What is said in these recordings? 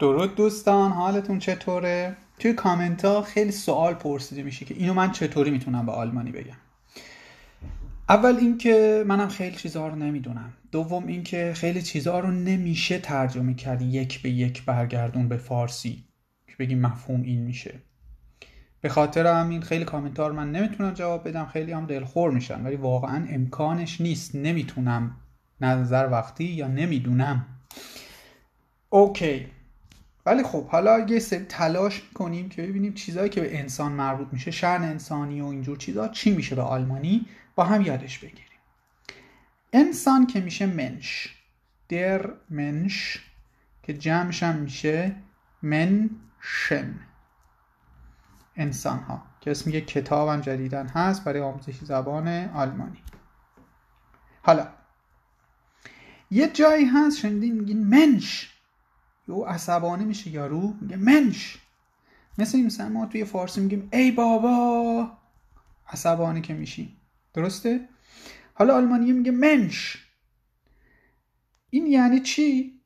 درود دوستان حالتون چطوره؟ توی کامنت ها خیلی سوال پرسیده میشه که اینو من چطوری میتونم به آلمانی بگم اول اینکه منم خیلی چیزها رو نمیدونم دوم اینکه خیلی چیزها رو نمیشه ترجمه کرد یک به یک برگردون به فارسی که بگیم مفهوم این میشه به خاطر همین خیلی کامنتار رو من نمیتونم جواب بدم خیلی هم دلخور میشن ولی واقعا امکانش نیست نمیتونم نظر وقتی یا نمیدونم اوکی ولی خب حالا یه سری تلاش میکنیم که ببینیم چیزایی که به انسان مربوط میشه شن انسانی و اینجور چیزا چی میشه به آلمانی با هم یادش بگیریم انسان که میشه منش در منش که جمعش هم میشه منشن انسان ها که اسم یه کتاب هم جدیدن هست برای آموزش زبان آلمانی حالا یه جایی هست شنیدین میگین منش او عصبانی میشه یارو میگه منش مثل این ما توی فارسی میگیم ای بابا عصبانی که میشیم درسته حالا آلمانی میگه منش این یعنی چی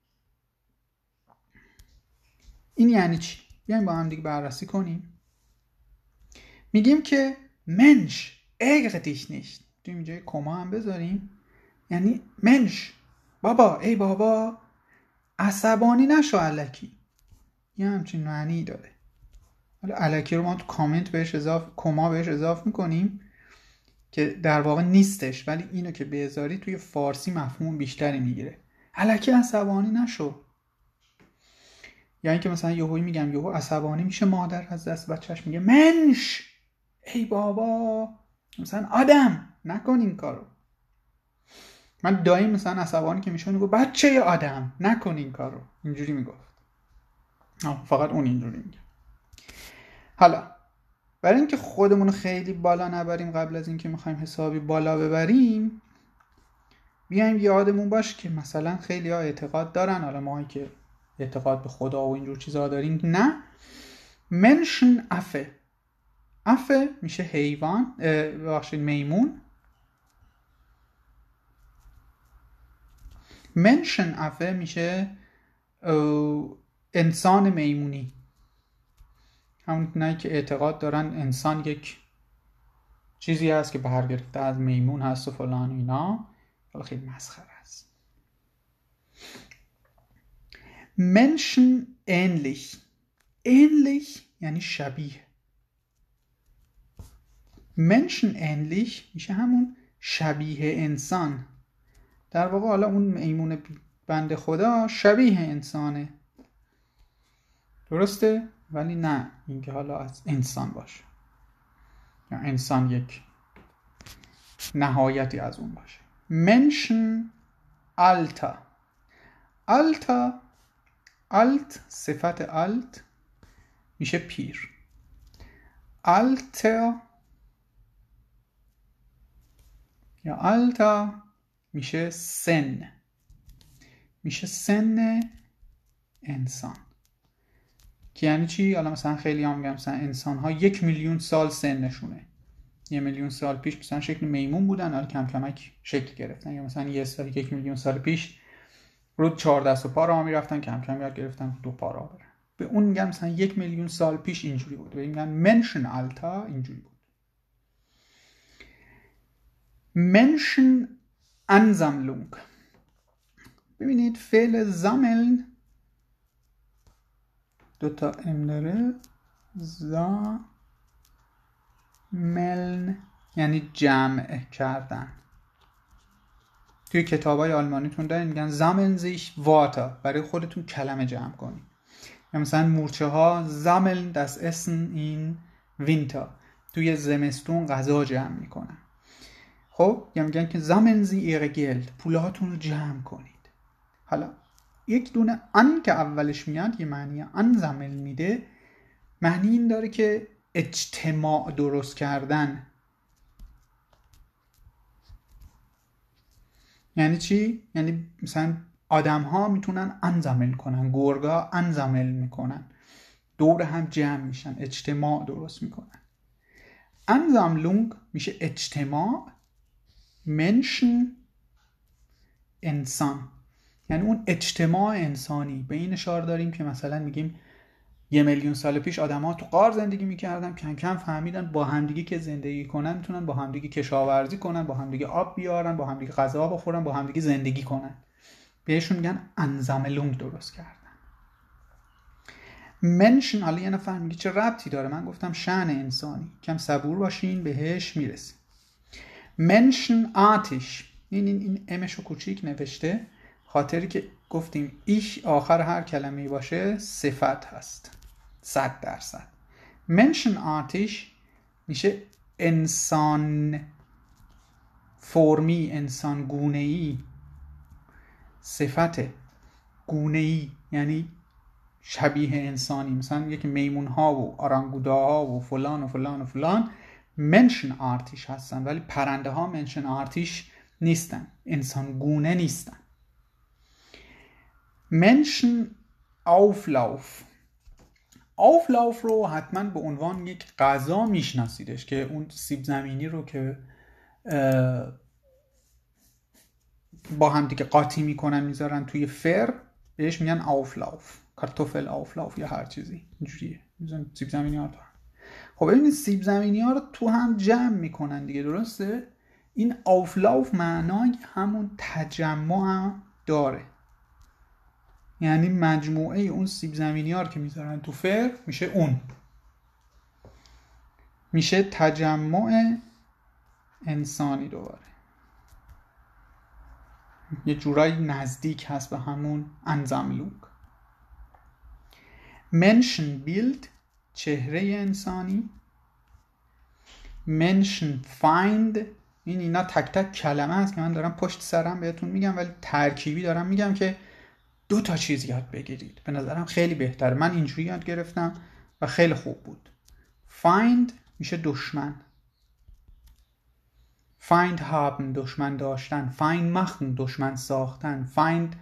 این یعنی چی بیایم با هم دیگه بررسی کنیم میگیم که منش اگر دیش نیست توی اینجای کما هم بذاریم یعنی منش بابا ای بابا عصبانی نشو علکی یه همچین معنی داره حالا علکی رو ما تو کامنت بهش اضاف کما بهش اضافه میکنیم که در واقع نیستش ولی اینو که بذاری توی فارسی مفهوم بیشتری میگیره علکی عصبانی نشو یعنی که مثلا یهویی میگم یهو عصبانی میشه مادر از دست بچهش میگه منش ای بابا مثلا آدم نکن این کارو من دایم مثلا عصبانی که میشون گفت بچه آدم نکن این کارو اینجوری میگفت فقط اون اینجوری میگه حالا برای اینکه خودمون خیلی بالا نبریم قبل از اینکه میخوایم حسابی بالا ببریم بیایم یادمون باش که مثلا خیلی ها اعتقاد دارن حالا ما که اعتقاد به خدا و اینجور چیزها داریم نه منشن افه افه میشه حیوان ببخشید میمون منشن افه میشه انسان میمونی همون که اعتقاد دارن انسان یک چیزی هست که برگرفته از میمون هست و فلان و اینا خیلی مسخره است منشن ähnlich ähnlich یعنی شبیه منشن ähnlich میشه همون شبیه انسان در واقع حالا اون میمون بند خدا شبیه انسانه درسته ولی نه اینکه حالا از انسان باشه یا انسان یک نهایتی از اون باشه منشن التا التا الت صفت الت میشه پیر التا یا التا میشه سن میشه سن انسان که یعنی چی حالا مثلا خیلی هم میگم مثلا انسان ها یک میلیون سال سنشونه یه میلیون سال پیش مثلا شکل میمون بودن حالا کم کمک شکل گرفتن یا مثلا یه سال یک میلیون سال پیش رو چهار دست و پا راه میرفتن کم کم یاد گرفتن دو پا راه به اون میگم مثلا یک میلیون سال پیش اینجوری بود به این میگن منشن آلتا اینجوری بود منشن Ansammlung. ببینید فعل زاملن دوتا ام داره زاملن یعنی جمع کردن توی کتاب های آلمانیتون دارید میگن زاملن زیش واتا برای خودتون کلمه جمع کنید یا مثلا مورچه ها زاملن دست اسن این وینتا توی زمستون غذا جمع میکنن خب یا یعنی میگن که زمنزی گلد هاتون رو جمع کنید حالا یک دونه ان که اولش میاد یه معنی ان زمل میده معنی این داره که اجتماع درست کردن یعنی چی؟ یعنی مثلا آدم ها میتونن انزمل کنن گرگا انزمل میکنن دور هم جمع میشن اجتماع درست میکنن انزملونگ میشه اجتماع منشن انسان یعنی اون اجتماع انسانی به این اشاره داریم که مثلا میگیم یه میلیون سال پیش آدم ها تو قار زندگی میکردن کم کم فهمیدن با همدیگه که زندگی کنن میتونن با همدیگه کشاورزی کنن با همدیگه آب بیارن با همدیگه غذا بخورن با همدیگه زندگی کنن بهشون میگن لونگ درست کردن منشن حالا یه چه ربطی داره من گفتم شن انسانی کم صبور باشین بهش میرسیم منشن این این این امشو کوچیک نوشته خاطری که گفتیم ایش آخر هر کلمه باشه صفت هست صد درصد منشن آتیش میشه انسان فرمی انسان گونه ای صفت گونه ای یعنی شبیه انسانی مثلا یکی میمون ها و آرانگودا ها و فلان و فلان و فلان منشن آرتیش هستن ولی پرنده ها منشن آرتیش نیستن انسان گونه نیستن منشن آفلاف آفلاف رو حتما به عنوان یک غذا میشناسیدش که اون سیب زمینی رو که با هم دیگه قاطی میکنن میذارن توی فر بهش میگن آفلاف کارتوفل آفلاف یا هر چیزی اینجوریه سیب زمینی ها خب این سیب زمینی ها رو تو هم جمع میکنن دیگه درسته این آفلاف معنای همون تجمع هم داره یعنی مجموعه اون سیب زمینی ها رو که میذارن تو فر میشه اون میشه تجمع انسانی دوباره یه جورایی نزدیک هست به همون انزاملوک منشن بیلد چهره انسانی منشن فایند این اینا تک تک کلمه است که من دارم پشت سرم بهتون میگم ولی ترکیبی دارم میگم که دو تا چیز یاد بگیرید به نظرم خیلی بهتر من اینجوری یاد گرفتم و خیلی خوب بود find میشه دشمن find haben دشمن داشتن find machen دشمن ساختن find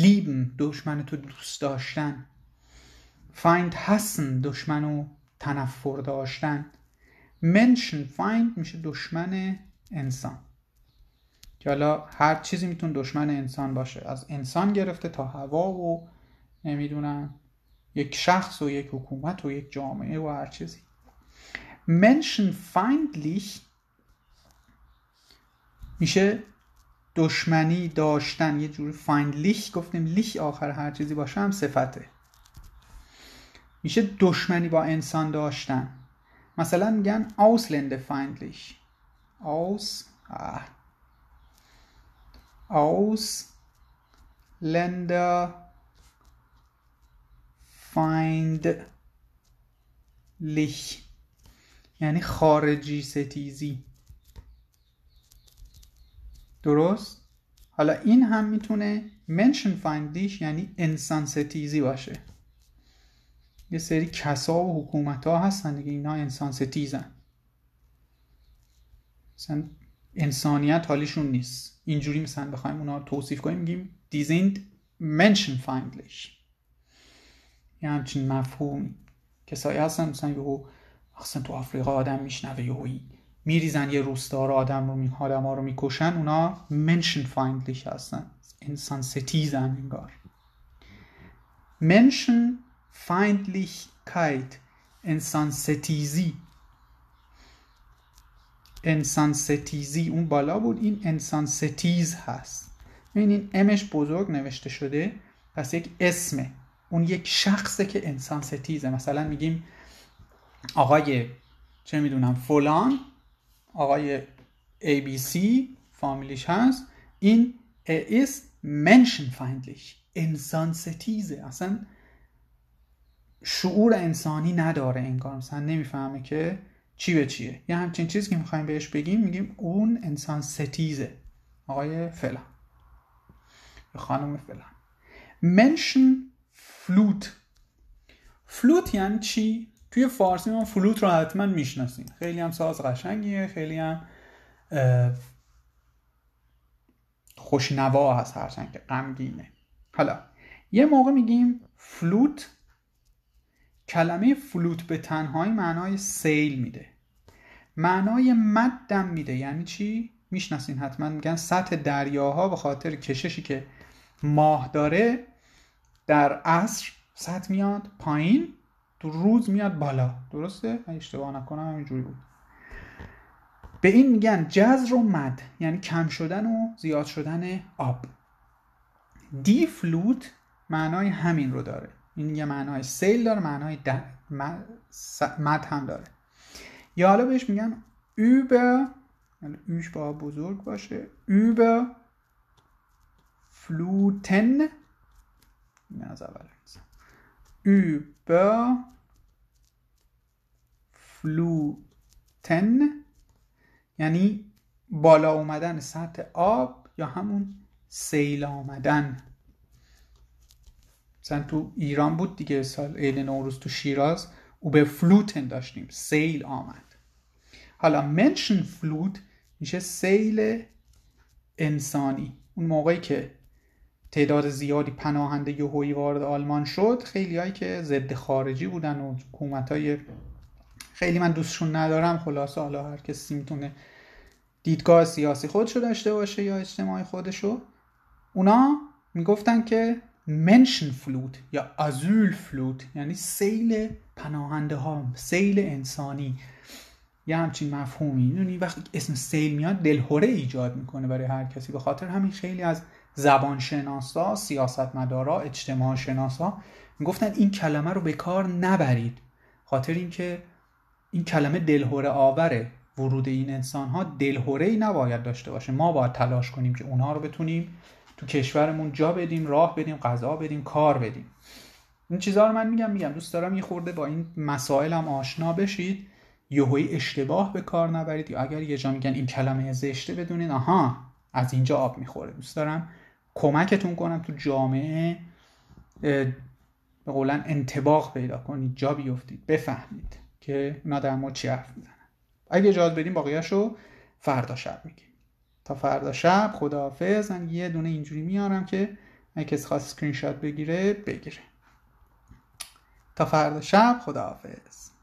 lieben دشمن تو دوست داشتن فایند هستن دشمن و تنفر داشتن منشن فایند میشه دشمن انسان که حالا هر چیزی میتون دشمن انسان باشه از انسان گرفته تا هوا و نمیدونم یک شخص و یک حکومت و یک جامعه و هر چیزی منشن لیش میشه دشمنی داشتن یه جوری فایند گفتیم لیش آخر هر چیزی باشه هم صفته میشه دشمنی با انسان داشتن مثلا میگن آوسلنده فایندلیش آوس آه. لنده یعنی خارجی ستیزی درست؟ حالا این هم میتونه منشن فایندلیش یعنی انسان ستیزی باشه یه سری کسا و حکومت ها هستن دیگه اینا انسان ستیزن مثلا انسانیت حالیشون نیست اینجوری مثلا بخوایم اونا توصیف کنیم میگیم دیزیند منشن فاینگلیش یه همچین مفهومی کسایی هستن مثلا یهو اصلا تو آفریقا آدم میشنوه یهویی میریزن یه روستا رو آدم رو می آدم ها رو میکشن اونا منشن فایندلیش هستن انسان ستیزن انگار منشن feindlichkeit انسان ستیزی انسان ستیزی اون بالا بود این انسان ستیز هست این این امش بزرگ نوشته شده پس یک اسمه اون یک شخصه که انسان ستیزه مثلا میگیم آقای چه میدونم فلان آقای سی فامیلیش هست این اس منشن فایندلیش انسان ستیزه اصلا شعور انسانی نداره انگار مثلا نمیفهمه که چی به چیه یه همچین چیزی که میخوایم بهش بگیم میگیم اون انسان ستیزه آقای فلان خانم فلان منشن فلوت فلوت یعنی چی؟ توی فارسی ما فلوت رو حتما میشناسیم خیلی هم ساز قشنگیه خیلی هم خوشنوا هست هرچند که غمگینه حالا یه موقع میگیم فلوت کلمه فلوت به تنهایی معنای سیل میده معنای مدم میده یعنی چی میشناسین حتما میگن سطح دریاها به خاطر کششی که ماه داره در عصر سطح میاد پایین در روز میاد بالا درسته من اشتباه نکنم همینجوری بود به این میگن جزر و مد یعنی کم شدن و زیاد شدن آب دی فلوت معنای همین رو داره این یه معنای سیل داره معنای مد... هم داره یا حالا بهش میگن über یعنی اوش با بزرگ باشه über فلوتن، این از اول über fluten یعنی بالا اومدن سطح آب یا همون سیل آمدن مثلا تو ایران بود دیگه سال عید نوروز تو شیراز او به فلوتن داشتیم سیل آمد حالا منشن فلوت میشه سیل انسانی اون موقعی که تعداد زیادی پناهنده یهویی وارد آلمان شد هایی که ضد خارجی بودن و حکومت های خیلی من دوستشون ندارم خلاصه حالا هر کسی میتونه دیدگاه سیاسی خودشو داشته باشه یا اجتماعی خودشو اونا میگفتن که منشنفلوت یا ازول فلوت یعنی سیل پناهنده ها سیل انسانی یه همچین مفهومی میدونی وقتی اسم سیل میاد دلهوره ایجاد میکنه برای هر کسی به خاطر همین خیلی از سیاست مدار سیاستمدارا اجتماع شناسا میگفتن این کلمه رو به کار نبرید خاطر اینکه این کلمه دلهوره آوره ورود این انسان ها دلهوره ای نباید داشته باشه ما باید تلاش کنیم که اونها رو بتونیم تو کشورمون جا بدیم راه بدیم غذا بدیم کار بدیم این چیزها رو من میگم میگم دوست دارم یه خورده با این مسائلم آشنا بشید یهوی اشتباه به کار نبرید یا اگر یه جا میگن این کلمه زشته بدونین آها از اینجا آب میخوره دوست دارم کمکتون کنم تو جامعه به قولن انتباق پیدا کنید جا بیفتید بفهمید که اونا در مورد چی حرف میزنن اگه اجازه بدیم باقیاشو فردا شب تا فردا شب خداحافظ من یه دونه اینجوری میارم که اگه کسی خواست اسکرین شات بگیره بگیره تا فردا شب خداحافظ